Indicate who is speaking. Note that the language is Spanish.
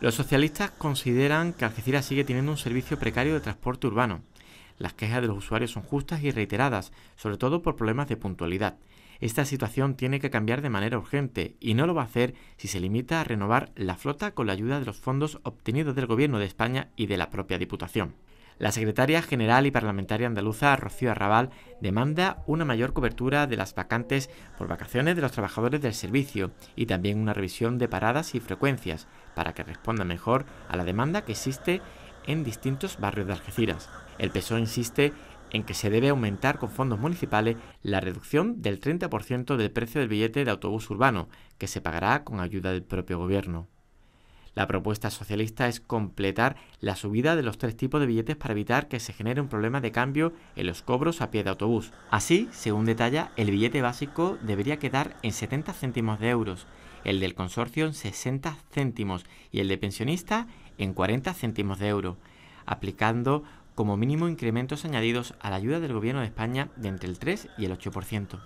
Speaker 1: Los socialistas consideran que Algeciras sigue teniendo un servicio precario de transporte urbano. Las quejas de los usuarios son justas y reiteradas, sobre todo por problemas de puntualidad. Esta situación tiene que cambiar de manera urgente y no lo va a hacer si se limita a renovar la flota con la ayuda de los fondos obtenidos del Gobierno de España y de la propia Diputación. La secretaria general y parlamentaria andaluza, Rocío Arrabal, demanda una mayor cobertura de las vacantes por vacaciones de los trabajadores del servicio y también una revisión de paradas y frecuencias para que responda mejor a la demanda que existe en distintos barrios de Algeciras. El PSOE insiste en que se debe aumentar con fondos municipales la reducción del 30% del precio del billete de autobús urbano, que se pagará con ayuda del propio gobierno. La propuesta socialista es completar la subida de los tres tipos de billetes para evitar que se genere un problema de cambio en los cobros a pie de autobús. Así, según detalla, el billete básico debería quedar en 70 céntimos de euros, el del consorcio en 60 céntimos y el de pensionista en 40 céntimos de euro, aplicando como mínimo incrementos añadidos a la ayuda del Gobierno de España de entre el 3 y el 8%.